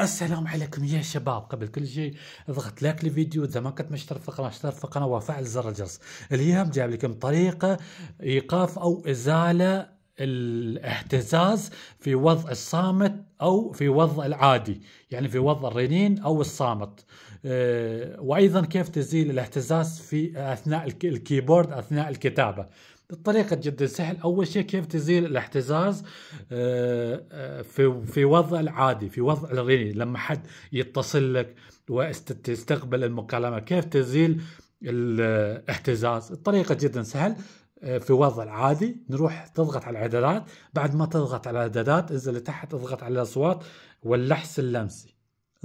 السلام عليكم يا شباب قبل كل شيء اضغط لايك للفيديو اذا ما كنت مشترك في القناه اشترك في القناه وفعل زر الجرس اليوم جايب لكم طريقه ايقاف او ازاله الاهتزاز في وضع الصامت او في وضع العادي يعني في وضع الرنين او الصامت آه، وايضا كيف تزيل الاهتزاز في اثناء الكيبورد اثناء الكتابه بطريقة جدا سهل أول شيء كيف تزيل الاحتزاز آه، آه، في في وضع العادي في وضع الريلي لما حد يتصل لك وتستقبل المكالمة كيف تزيل الاحتزاز الطريقة جدا سهل آه، في وضع العادي نروح تضغط على الاعدادات بعد ما تضغط على الاعدادات انزل لتحت اضغط على الاصوات واللحس اللمسي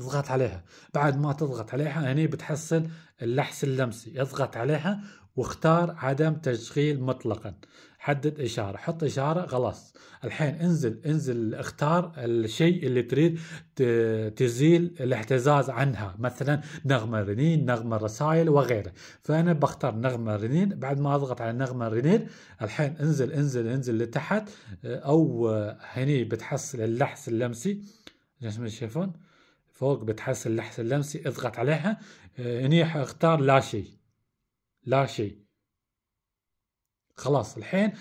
اضغط عليها بعد ما تضغط عليها هني بتحصل اللحس اللمسي اضغط عليها واختار عدم تشغيل مطلقا حدد اشاره حط اشاره خلاص الحين انزل انزل اختار الشيء اللي تريد تزيل الاحتزاز عنها مثلا نغمه رنين نغمه رسائل وغيره فانا بختار نغمه رنين بعد ما اضغط على نغمه رنين الحين انزل انزل انزل لتحت او هني بتحصل اللحس اللمسي جسم تشوفون فوق بتحس اللحس اللمسي اضغط عليها آه، هني اختار لا شيء لا شيء خلاص الحين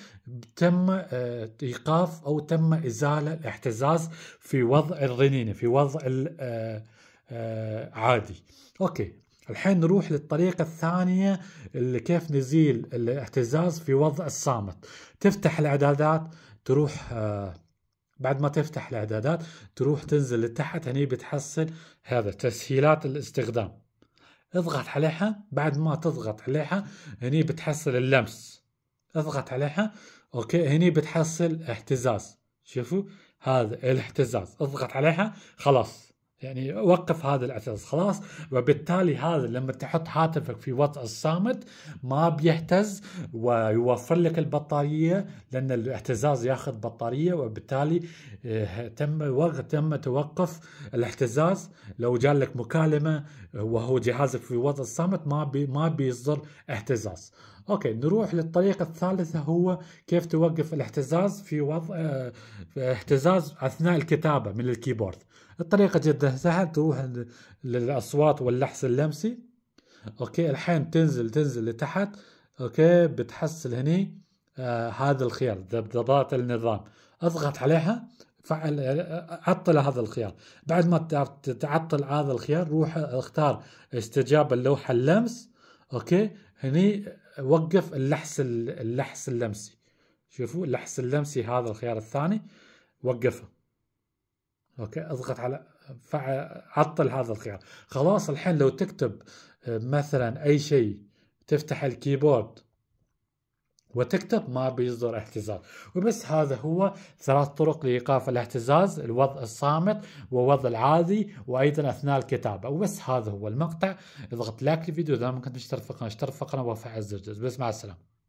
تم آه، ايقاف او تم ازاله الاحتزاز في وضع الرنينه في وضع آه، عادي اوكي الحين نروح للطريقة الثانية اللي كيف نزيل الاهتزاز في وضع الصامت تفتح الإعدادات تروح بعد ما تفتح الاعدادات تروح تنزل لتحت هني بتحصل هذا تسهيلات الاستخدام اضغط عليها بعد ما تضغط عليها هني بتحصل اللمس اضغط عليها اوكي هني بتحصل اهتزاز شوفوا هذا الاهتزاز اضغط عليها خلاص يعني وقف هذا الاثاث خلاص وبالتالي هذا لما تحط هاتفك في وضع الصامت ما بيهتز ويوفر لك البطاريه لان الاهتزاز ياخذ بطاريه وبالتالي آه، تم وقت تم توقف الاهتزاز لو جالك مكالمه وهو جهازك في وضع الصامت ما بي ما بيصدر اهتزاز اوكي نروح للطريقه الثالثه هو كيف توقف الاهتزاز في وضع آه، اهتزاز اثناء الكتابه من الكيبورد الطريقه جدا سهل تروح للاصوات واللحس اللمسي اوكي الحين تنزل تنزل لتحت اوكي بتحصل هني آه هذا الخيار ضباط النظام اضغط عليها فعل عطل هذا الخيار بعد ما تعطل هذا الخيار روح اختار استجابه اللوحه اللمس اوكي هني وقف اللحس اللحس اللمسي شوفوا اللحس اللمسي هذا الخيار الثاني وقفه اوكي اضغط على عطل هذا الخيار خلاص الحين لو تكتب آه، مثلا اي شيء تفتح الكيبورد وتكتب ما بيصدر اهتزاز وبس هذا هو ثلاث طرق لايقاف الاهتزاز الوضع الصامت ووضع العادي وايضا اثناء الكتابه وبس هذا هو المقطع اضغط لايك للفيديو اذا ما كنت مشترك في القناه اشترك في القناه وفعل الزر بس مع السلامه